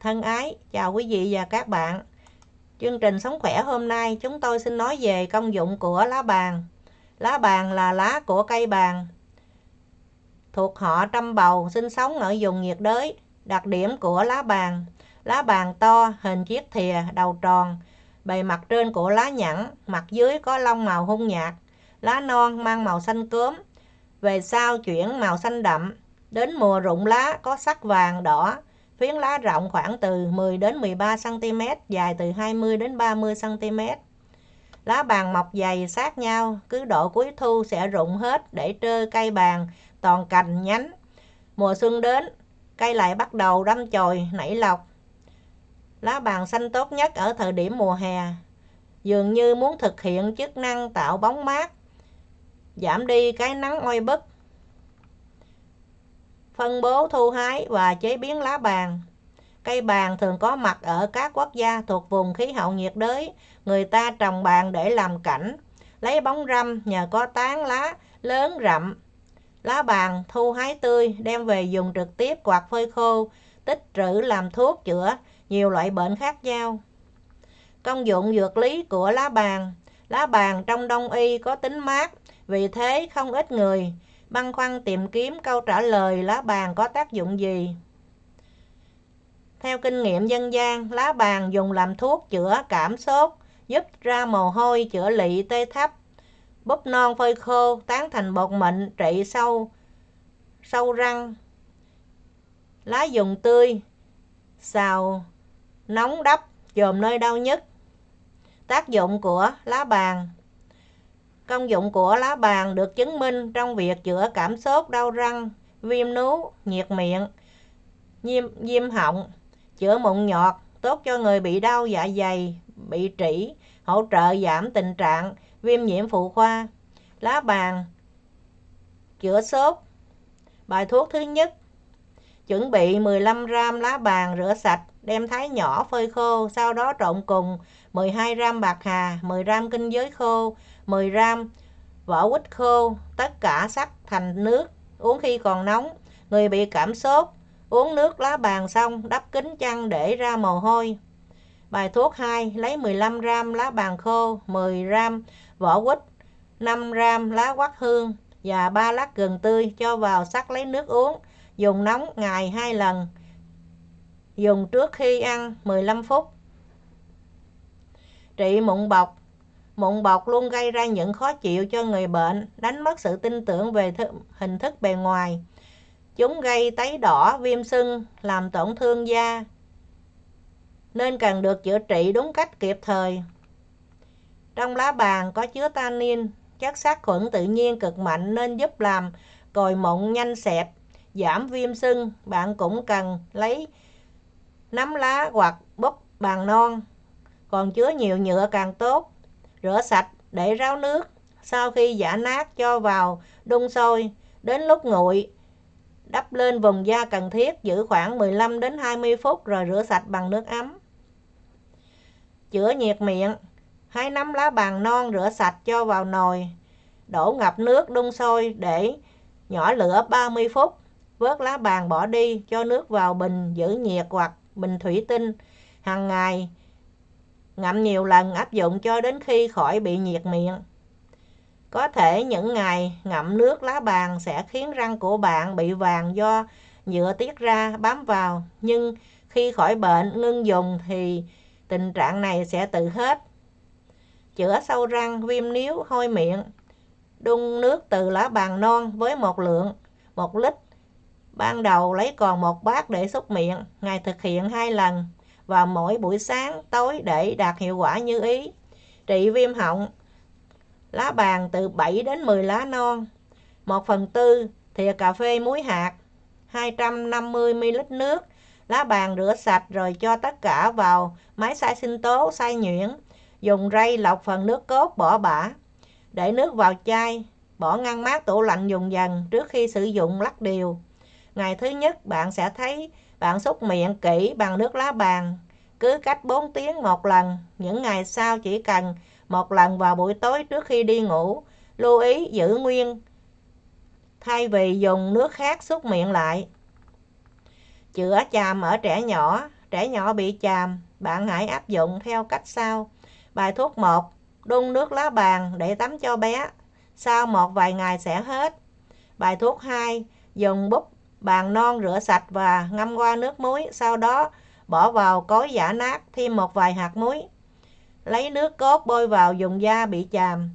Thân ái, chào quý vị và các bạn. Chương trình Sống Khỏe hôm nay chúng tôi xin nói về công dụng của lá bàn. Lá bàn là lá của cây bàn. Thuộc họ trăm bầu, sinh sống ở vùng nhiệt đới. Đặc điểm của lá bàn. Lá bàn to, hình chiếc thìa, đầu tròn. Bề mặt trên của lá nhẵn, mặt dưới có lông màu hung nhạt. Lá non mang màu xanh cốm. Về sau chuyển màu xanh đậm. Đến mùa rụng lá có sắc vàng, đỏ, Phiến lá rộng khoảng từ 10 đến 13 cm, dài từ 20 đến 30 cm. Lá bàn mọc dày sát nhau, cứ độ cuối thu sẽ rụng hết để trơ cây bàn, toàn cành nhánh. Mùa xuân đến, cây lại bắt đầu đâm chồi, nảy lọc. Lá bàn xanh tốt nhất ở thời điểm mùa hè, dường như muốn thực hiện chức năng tạo bóng mát, giảm đi cái nắng oi bức phân bố thu hái và chế biến lá bàn. Cây bàn thường có mặt ở các quốc gia thuộc vùng khí hậu nhiệt đới. Người ta trồng bàn để làm cảnh, lấy bóng râm nhờ có tán lá lớn rậm. Lá bàn thu hái tươi đem về dùng trực tiếp hoặc phơi khô, tích trữ làm thuốc chữa nhiều loại bệnh khác nhau. Công dụng dược lý của lá bàn Lá bàn trong đông y có tính mát, vì thế không ít người băn khoăn tìm kiếm câu trả lời lá bàn có tác dụng gì. Theo kinh nghiệm dân gian, lá bàn dùng làm thuốc chữa cảm sốt, giúp ra mồ hôi, chữa lị tê thấp, búp non phơi khô, tán thành bột mịn, trị sâu, sâu răng. Lá dùng tươi, xào, nóng đắp, chồm nơi đau nhất. Tác dụng của lá bàn Công dụng của lá bàn được chứng minh trong việc chữa cảm sốt đau răng, viêm nướu, nhiệt miệng, viêm, viêm họng, chữa mụn nhọt, tốt cho người bị đau dạ dày, bị trĩ, hỗ trợ giảm tình trạng viêm nhiễm phụ khoa. Lá bàn chữa sốt. Bài thuốc thứ nhất Chuẩn bị 15 gram lá bàn rửa sạch, đem thái nhỏ phơi khô, sau đó trộn cùng 12 gram bạc hà, 10 gram kinh giới khô, 10 gram vỏ quýt khô, tất cả sắc thành nước, uống khi còn nóng. Người bị cảm sốt, uống nước lá bàn xong, đắp kính chăn để ra mồ hôi. Bài thuốc 2, lấy 15 gram lá bàn khô, 10 gram vỏ quýt, 5 gram lá quắc hương và 3 lát gừng tươi cho vào sắc lấy nước uống. Dùng nóng ngày 2 lần. Dùng trước khi ăn 15 phút. Trị mụn bọc. Mụn bọc luôn gây ra những khó chịu cho người bệnh, đánh mất sự tin tưởng về th hình thức bề ngoài. Chúng gây tấy đỏ, viêm sưng, làm tổn thương da, nên cần được chữa trị đúng cách kịp thời. Trong lá bàn có chứa tannin, chất sát khuẩn tự nhiên cực mạnh nên giúp làm còi mụn nhanh xẹp, giảm viêm sưng, bạn cũng cần lấy nấm lá hoặc búp bàn non, còn chứa nhiều nhựa càng tốt. Rửa sạch để ráo nước, sau khi giả nát cho vào đun sôi, đến lúc nguội đắp lên vùng da cần thiết giữ khoảng 15 đến 20 phút rồi rửa sạch bằng nước ấm. Chữa nhiệt miệng, hai nấm lá bàng non rửa sạch cho vào nồi, đổ ngập nước đun sôi để nhỏ lửa 30 phút vớt lá bàn bỏ đi, cho nước vào bình giữ nhiệt hoặc bình thủy tinh hàng ngày. Ngậm nhiều lần áp dụng cho đến khi khỏi bị nhiệt miệng. Có thể những ngày ngậm nước lá bàn sẽ khiến răng của bạn bị vàng do nhựa tiết ra bám vào, nhưng khi khỏi bệnh ngưng dùng thì tình trạng này sẽ tự hết. Chữa sâu răng, viêm níu, hôi miệng. Đun nước từ lá bàn non với một lượng, một lít Ban đầu lấy còn một bát để xúc miệng, Ngài thực hiện hai lần và mỗi buổi sáng, tối để đạt hiệu quả như ý. Trị viêm họng, lá bàn từ 7 đến 10 lá non, 1 phần tư thìa cà phê muối hạt, 250ml nước, lá bàn rửa sạch rồi cho tất cả vào máy xay sinh tố, xay nhuyễn, dùng rây lọc phần nước cốt bỏ bã, để nước vào chai, bỏ ngăn mát tủ lạnh dùng dần trước khi sử dụng lắc điều. Ngày thứ nhất bạn sẽ thấy bạn xúc miệng kỹ bằng nước lá bàn. Cứ cách 4 tiếng một lần, những ngày sau chỉ cần một lần vào buổi tối trước khi đi ngủ. Lưu ý giữ nguyên thay vì dùng nước khác xúc miệng lại. Chữa chàm ở trẻ nhỏ, trẻ nhỏ bị chàm, bạn hãy áp dụng theo cách sau. Bài thuốc 1, đun nước lá bàn để tắm cho bé, sau một vài ngày sẽ hết. Bài thuốc 2, dùng bút bàn non rửa sạch và ngâm qua nước muối, sau đó bỏ vào cối giả nát, thêm một vài hạt muối. Lấy nước cốt bôi vào vùng da bị chàm.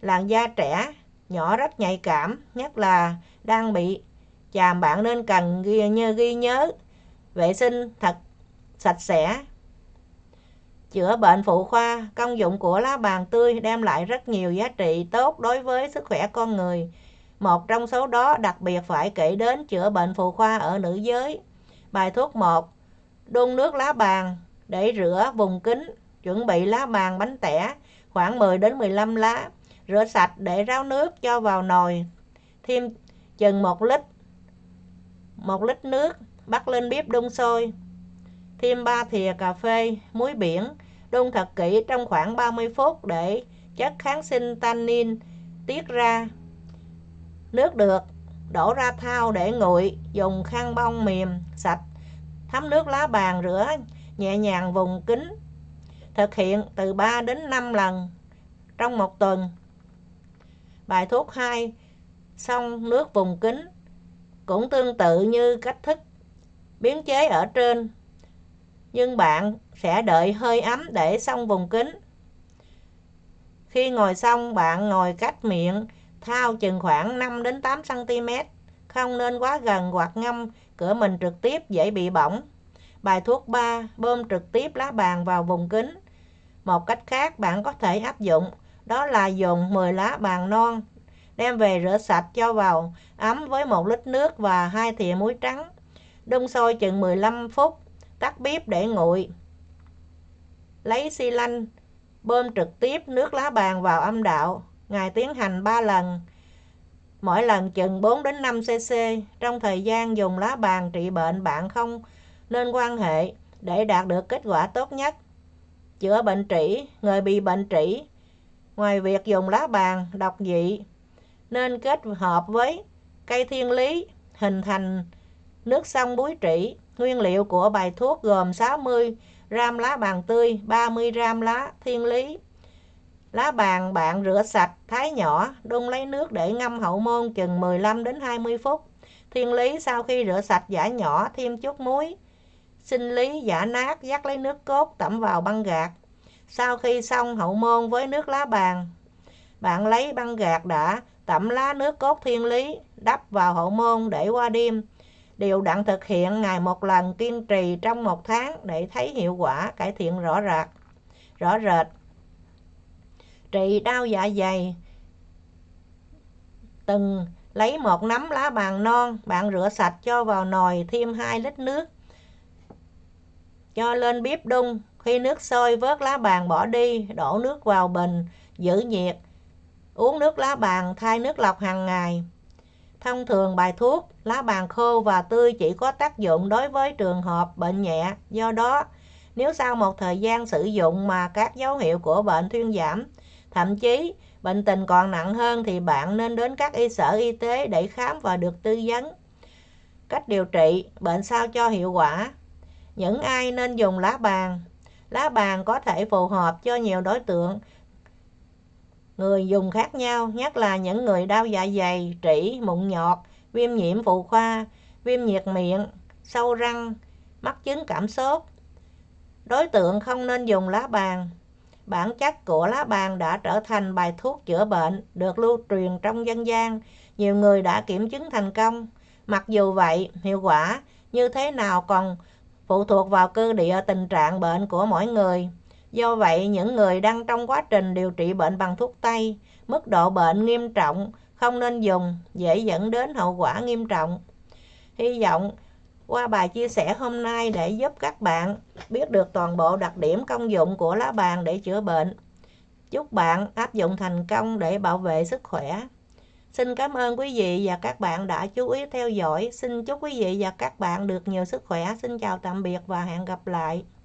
Làn da trẻ, nhỏ rất nhạy cảm, nhất là đang bị chàm bạn nên cần ghi nhớ, ghi nhớ vệ sinh thật sạch sẽ. Chữa bệnh phụ khoa, công dụng của lá bàn tươi đem lại rất nhiều giá trị tốt đối với sức khỏe con người. Một trong số đó đặc biệt phải kể đến chữa bệnh phụ khoa ở nữ giới. Bài thuốc 1. Đun nước lá bàn để rửa vùng kính, chuẩn bị lá bàn bánh tẻ khoảng 10 đến 15 lá, rửa sạch để ráo nước cho vào nồi. Thêm chừng 1 lít 1 lít nước, bắt lên bếp đun sôi. Thêm 3 thìa cà phê, muối biển, đun thật kỹ trong khoảng 30 phút để chất kháng sinh tannin tiết ra nước được đổ ra thau để nguội dùng khăn bông mềm sạch thấm nước lá bàn rửa nhẹ nhàng vùng kính thực hiện từ 3 đến 5 lần trong một tuần bài thuốc 2 xong nước vùng kính cũng tương tự như cách thức biến chế ở trên nhưng bạn sẽ đợi hơi ấm để xong vùng kính khi ngồi xong bạn ngồi cách miệng thao chừng khoảng 5 đến 8 cm, không nên quá gần hoặc ngâm cửa mình trực tiếp dễ bị bỏng. Bài thuốc 3, bơm trực tiếp lá bàn vào vùng kính. Một cách khác bạn có thể áp dụng, đó là dùng 10 lá bàn non, đem về rửa sạch cho vào ấm với một lít nước và hai thìa muối trắng. Đun sôi chừng 15 phút, tắt bếp để nguội. Lấy xi lanh, bơm trực tiếp nước lá bàn vào âm đạo, Ngài tiến hành 3 lần, mỗi lần chừng 4 đến 5 cc. Trong thời gian dùng lá bàn trị bệnh bạn không nên quan hệ để đạt được kết quả tốt nhất. Chữa bệnh trĩ, người bị bệnh trĩ ngoài việc dùng lá bàn độc dị nên kết hợp với cây thiên lý hình thành nước sông búi trĩ. Nguyên liệu của bài thuốc gồm 60 gram lá bàn tươi, 30 gram lá thiên lý, Lá bàn bạn rửa sạch, thái nhỏ, đun lấy nước để ngâm hậu môn chừng 15 đến 20 phút. Thiên lý sau khi rửa sạch giả nhỏ thêm chút muối. Sinh lý giả nát dắt lấy nước cốt tẩm vào băng gạc. Sau khi xong hậu môn với nước lá bàn, bạn lấy băng gạc đã tẩm lá nước cốt thiên lý đắp vào hậu môn để qua đêm. Điều đặn thực hiện ngày một lần kiên trì trong một tháng để thấy hiệu quả cải thiện rõ rệt. Rõ rệt trị đau dạ dày từng lấy một nắm lá bàng non bạn rửa sạch cho vào nồi thêm 2 lít nước cho lên bếp đun khi nước sôi vớt lá bàng bỏ đi đổ nước vào bình giữ nhiệt uống nước lá bàng thay nước lọc hàng ngày thông thường bài thuốc lá bàng khô và tươi chỉ có tác dụng đối với trường hợp bệnh nhẹ do đó nếu sau một thời gian sử dụng mà các dấu hiệu của bệnh thuyên giảm Thậm chí, bệnh tình còn nặng hơn thì bạn nên đến các y sở y tế để khám và được tư vấn. Cách điều trị bệnh sao cho hiệu quả. Những ai nên dùng lá bàn? Lá bàn có thể phù hợp cho nhiều đối tượng người dùng khác nhau, nhất là những người đau dạ dày, trĩ, mụn nhọt, viêm nhiễm phụ khoa, viêm nhiệt miệng, sâu răng, mắc chứng cảm sốt. Đối tượng không nên dùng lá bàn, bản chất của lá bàn đã trở thành bài thuốc chữa bệnh được lưu truyền trong dân gian, nhiều người đã kiểm chứng thành công. Mặc dù vậy, hiệu quả như thế nào còn phụ thuộc vào cơ địa tình trạng bệnh của mỗi người. Do vậy, những người đang trong quá trình điều trị bệnh bằng thuốc Tây, mức độ bệnh nghiêm trọng không nên dùng, dễ dẫn đến hậu quả nghiêm trọng. Hy vọng qua bài chia sẻ hôm nay để giúp các bạn biết được toàn bộ đặc điểm công dụng của lá bàn để chữa bệnh. Chúc bạn áp dụng thành công để bảo vệ sức khỏe. Xin cảm ơn quý vị và các bạn đã chú ý theo dõi. Xin chúc quý vị và các bạn được nhiều sức khỏe. Xin chào tạm biệt và hẹn gặp lại.